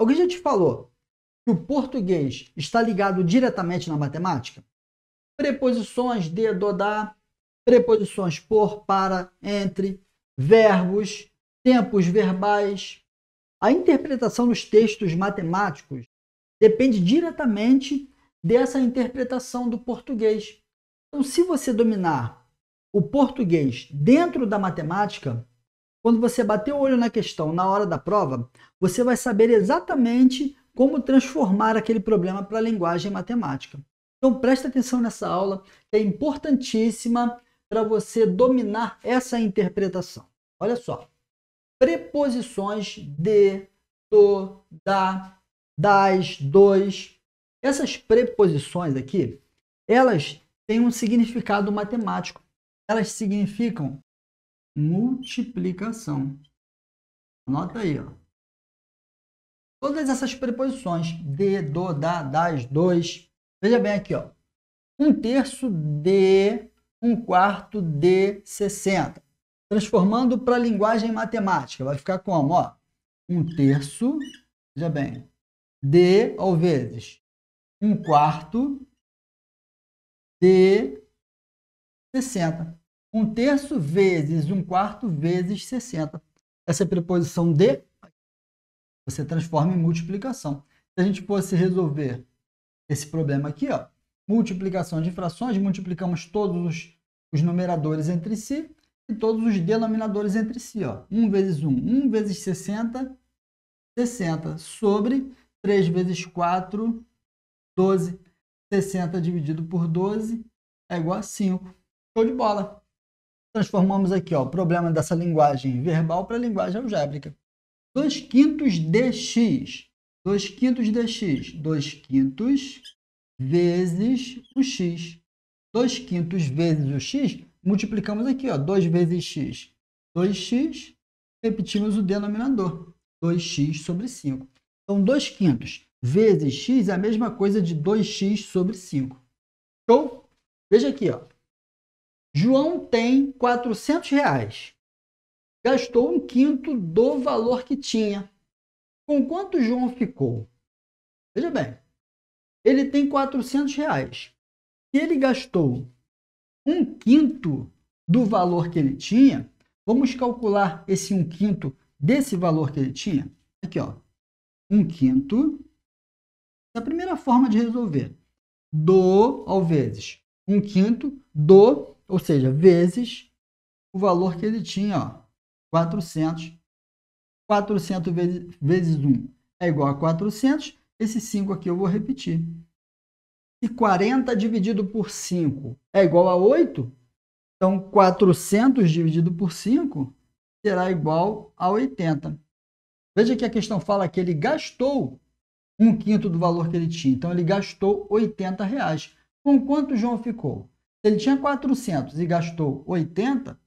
Alguém já te falou que o português está ligado diretamente na matemática? Preposições de, do, da, preposições por, para, entre, verbos, tempos verbais. A interpretação dos textos matemáticos depende diretamente dessa interpretação do português. Então, se você dominar o português dentro da matemática, quando você bater o olho na questão na hora da prova, você vai saber exatamente como transformar aquele problema para a linguagem matemática. Então presta atenção nessa aula, que é importantíssima para você dominar essa interpretação. Olha só. Preposições de, do, da, das, dos. Essas preposições aqui, elas têm um significado matemático. Elas significam multiplicação. Anota aí, ó. Todas essas preposições, de, do, da, das, dois. Veja bem aqui, ó. Um terço de, um quarto de 60. Transformando para a linguagem matemática. Vai ficar como, ó? Um terço, veja bem, de, ao vezes, um quarto de 60 um terço vezes um quarto vezes 60. Essa é preposição de você transforma em multiplicação. Se a gente fosse resolver esse problema aqui, ó, multiplicação de frações, multiplicamos todos os, os numeradores entre si e todos os denominadores entre si. Ó. 1 vezes 1, 1 vezes 60, 60, sobre 3 vezes 4, 12. 60 dividido por 12 é igual a 5. Show de bola! transformamos aqui ó, o problema dessa linguagem verbal para a linguagem algébrica. 2 quintos dx. 2 quintos dx. 2 quintos vezes o x. 2 quintos vezes o x, multiplicamos aqui, ó, 2 vezes x. 2x, repetimos o denominador. 2x sobre 5. Então, 2 quintos vezes x é a mesma coisa de 2x sobre 5. Show? Veja aqui, ó. João tem 400 reais. Gastou um quinto do valor que tinha. Com quanto João ficou? Veja bem, ele tem 400 reais. Se ele gastou um quinto do valor que ele tinha, vamos calcular esse um quinto desse valor que ele tinha? Aqui, ó. Um quinto é A primeira forma de resolver. Do ao vezes um quinto do ou seja, vezes o valor que uhum. ele tinha, ó, 400. 400 vezes, vezes 1 é igual a 400. Esse 5 aqui eu vou repetir. Se 40 dividido por 5 é igual a 8, então 400 dividido por 5 será igual a 80. Veja que a questão fala que ele gastou um quinto do valor que ele tinha. Então, ele gastou 80 reais. Com quanto o João ficou? ele tinha 400 e gastou 80,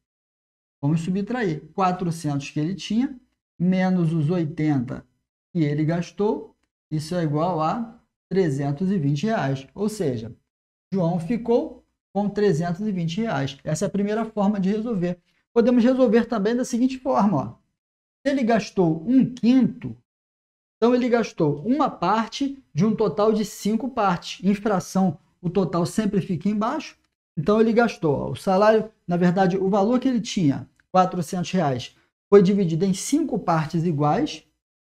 vamos subtrair 400 que ele tinha, menos os 80 que ele gastou, isso é igual a 320 reais. Ou seja, João ficou com 320 reais. Essa é a primeira forma de resolver. Podemos resolver também da seguinte forma. Ó. Se ele gastou um quinto, então ele gastou uma parte de um total de cinco partes. Em fração, o total sempre fica embaixo. Então ele gastou ó, o salário, na verdade, o valor que ele tinha, 400 reais, foi dividido em cinco partes iguais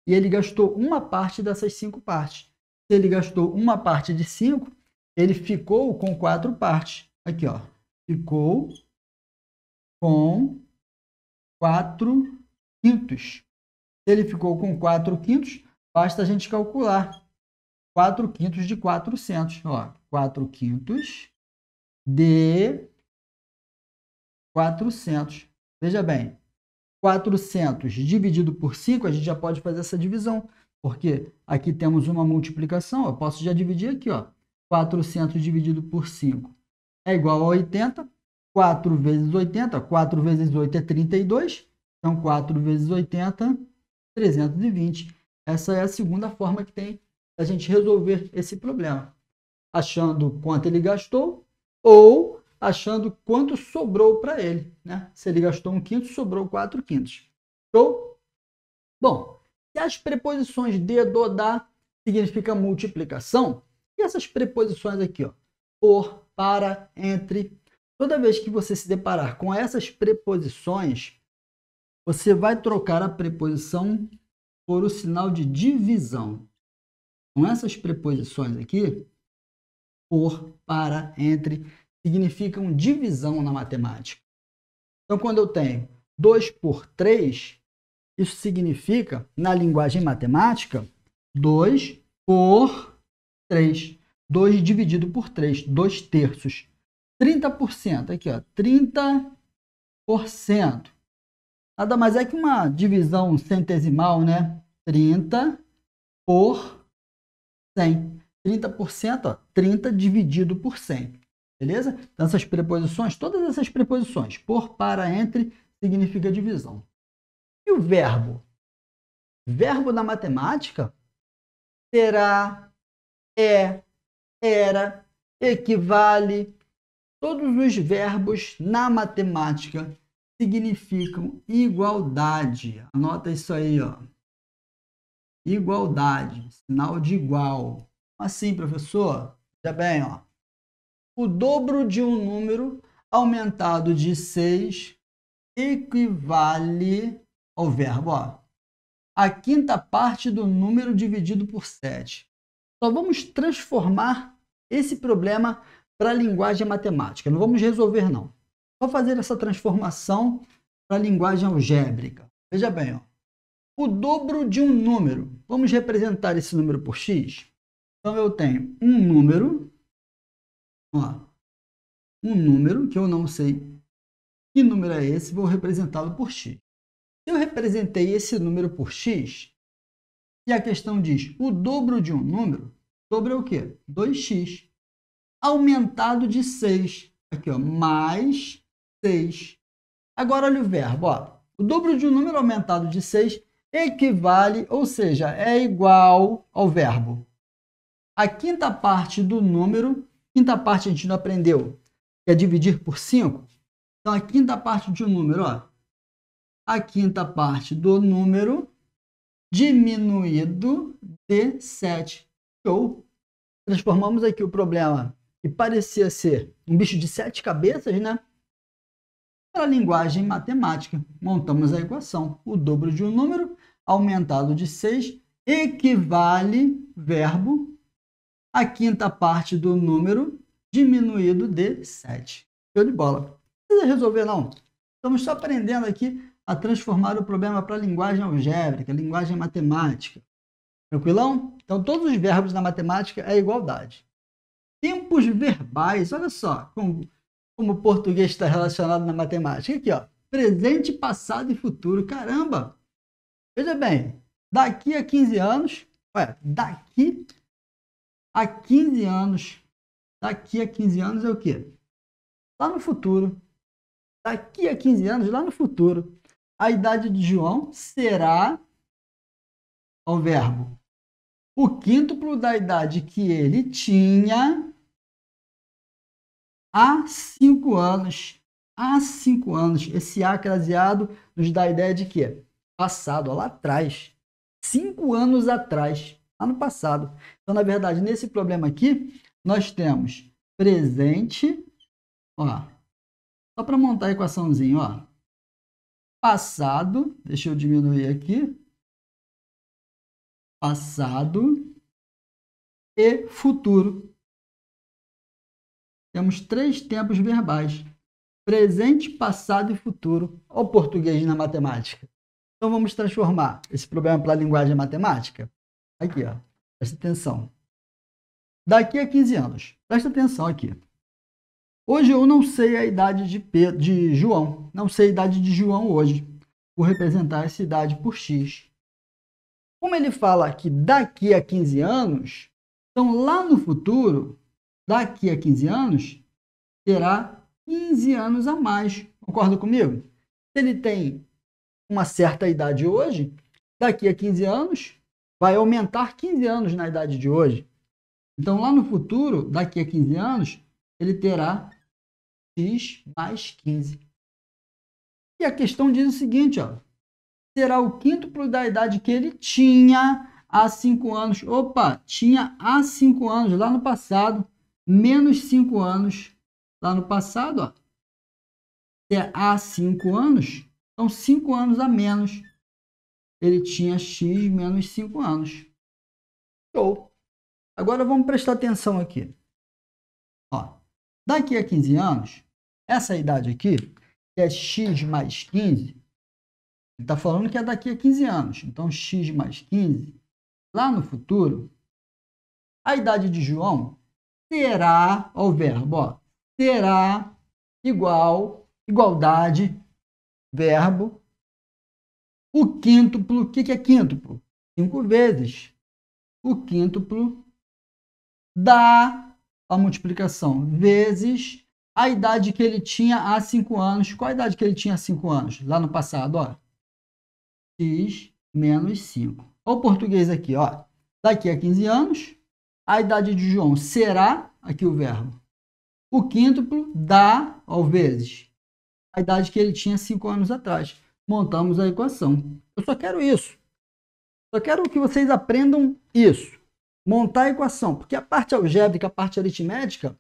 e ele gastou uma parte dessas cinco partes. Se ele gastou uma parte de cinco, ele ficou com quatro partes. Aqui, ó, ficou com quatro quintos. Se ele ficou com quatro quintos, basta a gente calcular 4 quintos de 400. Ó, 4 quintos de 400. Veja bem, 400 dividido por 5, a gente já pode fazer essa divisão, porque aqui temos uma multiplicação, eu posso já dividir aqui, ó. 400 dividido por 5 é igual a 80, 4 vezes 80, 4 vezes 8 é 32, então 4 vezes 80, 320. Essa é a segunda forma que tem a gente resolver esse problema. Achando quanto ele gastou ou achando quanto sobrou para ele. Né? Se ele gastou um quinto, sobrou quatro quintos. Bom, e as preposições de, do, da significa multiplicação, e essas preposições aqui, ó, por, para, entre, toda vez que você se deparar com essas preposições, você vai trocar a preposição por o sinal de divisão. Com essas preposições aqui, por, para, entre, significam divisão na matemática. Então, quando eu tenho 2 por 3, isso significa, na linguagem matemática, 2 por 3. 2 dividido por 3, 2 terços. 30%, aqui ó, 30%. Nada mais é que uma divisão centesimal, né? 30 por 100. 30%, ó, 30 dividido por 100. Beleza? Então, essas preposições, todas essas preposições, por, para, entre, significa divisão. E o verbo? Verbo na matemática será, é, era, equivale. Todos os verbos na matemática significam igualdade. Anota isso aí, ó. Igualdade, sinal de igual. Assim, professor, veja bem, ó. O dobro de um número aumentado de 6 equivale ao verbo, ó, a quinta parte do número dividido por 7. Só vamos transformar esse problema para a linguagem matemática. Não vamos resolver, não. Vamos fazer essa transformação para a linguagem algébrica. Veja bem, ó. o dobro de um número. Vamos representar esse número por x? Então eu tenho um número, ó, um número que eu não sei que número é esse, vou representá-lo por x. Se eu representei esse número por x, e a questão diz o dobro de um número, dobro é o quê? 2x aumentado de 6. Aqui, ó, mais 6. Agora, olha o verbo. Ó. O dobro de um número aumentado de 6 equivale, ou seja, é igual ao verbo a quinta parte do número, quinta parte a gente não aprendeu, que é dividir por 5. Então, a quinta parte de um número, ó, a quinta parte do número diminuído de 7. Show! Transformamos aqui o problema que parecia ser um bicho de sete cabeças, né? Para a linguagem matemática, montamos a equação. O dobro de um número aumentado de 6 equivale, verbo, a quinta parte do número diminuído de 7. Show de bola. Não precisa resolver, não. Estamos só aprendendo aqui a transformar o problema para a linguagem algébrica, linguagem matemática. Tranquilão? Então, todos os verbos na matemática é igualdade. Tempos verbais, olha só como, como o português está relacionado na matemática. Aqui, ó. Presente, passado e futuro. Caramba! Veja bem, daqui a 15 anos, ué, daqui a 15 anos, daqui a 15 anos é o quê? Lá no futuro, daqui a 15 anos, lá no futuro, a idade de João será, o verbo, o quíntuplo da idade que ele tinha há cinco anos. Há cinco anos. Esse A nos dá a ideia de que? Passado, lá atrás. Cinco anos atrás lá no passado. Então, na verdade, nesse problema aqui, nós temos presente, ó, só para montar a equaçãozinha, ó, passado, deixa eu diminuir aqui, passado e futuro. Temos três tempos verbais, presente, passado e futuro, ao português na matemática. Então vamos transformar esse problema para a linguagem matemática. Aqui, ó. Presta atenção. Daqui a 15 anos. Presta atenção aqui. Hoje eu não sei a idade de, Pedro, de João. Não sei a idade de João hoje. Vou representar essa idade por X. Como ele fala que daqui a 15 anos, então lá no futuro, daqui a 15 anos, terá 15 anos a mais. Concorda comigo? Se ele tem uma certa idade hoje, daqui a 15 anos, vai aumentar 15 anos na idade de hoje. Então, lá no futuro, daqui a 15 anos, ele terá x mais 15. E a questão diz o seguinte, ó, será o quinto da idade que ele tinha há 5 anos. Opa, tinha há 5 anos lá no passado, menos 5 anos lá no passado, ó. É há 5 anos, então 5 anos a menos ele tinha x menos 5 anos. Show! Agora vamos prestar atenção aqui. Ó, daqui a 15 anos, essa idade aqui, que é x mais 15, ele está falando que é daqui a 15 anos. Então, x mais 15, lá no futuro, a idade de João será, ó, o verbo, ó, será igual, igualdade, verbo, o quíntuplo, o que, que é quíntuplo? Cinco vezes. O quíntuplo dá a multiplicação vezes a idade que ele tinha há cinco anos. Qual a idade que ele tinha há cinco anos? Lá no passado, ó. X menos 5. Olha o português aqui, ó. Daqui a 15 anos, a idade de João será, aqui o verbo, o quíntuplo dá, ao vezes, a idade que ele tinha cinco anos atrás montamos a equação. Eu só quero isso. Só quero que vocês aprendam isso. Montar a equação. Porque a parte algébrica, a parte aritmética,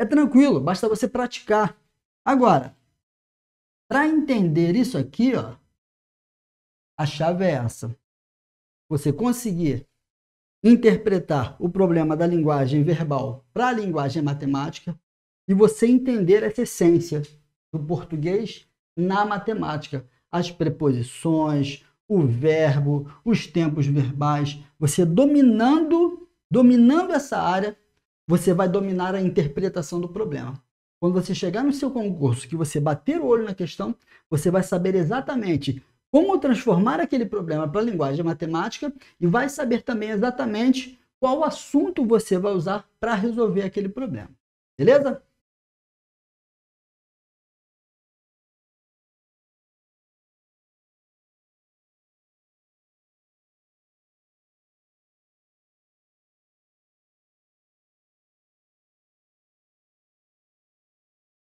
é tranquilo, basta você praticar. Agora, para entender isso aqui, ó, a chave é essa. Você conseguir interpretar o problema da linguagem verbal para a linguagem matemática e você entender essa essência do português na matemática as preposições, o verbo, os tempos verbais. Você dominando, dominando essa área, você vai dominar a interpretação do problema. Quando você chegar no seu concurso, que você bater o olho na questão, você vai saber exatamente como transformar aquele problema para a linguagem matemática e vai saber também exatamente qual assunto você vai usar para resolver aquele problema. Beleza?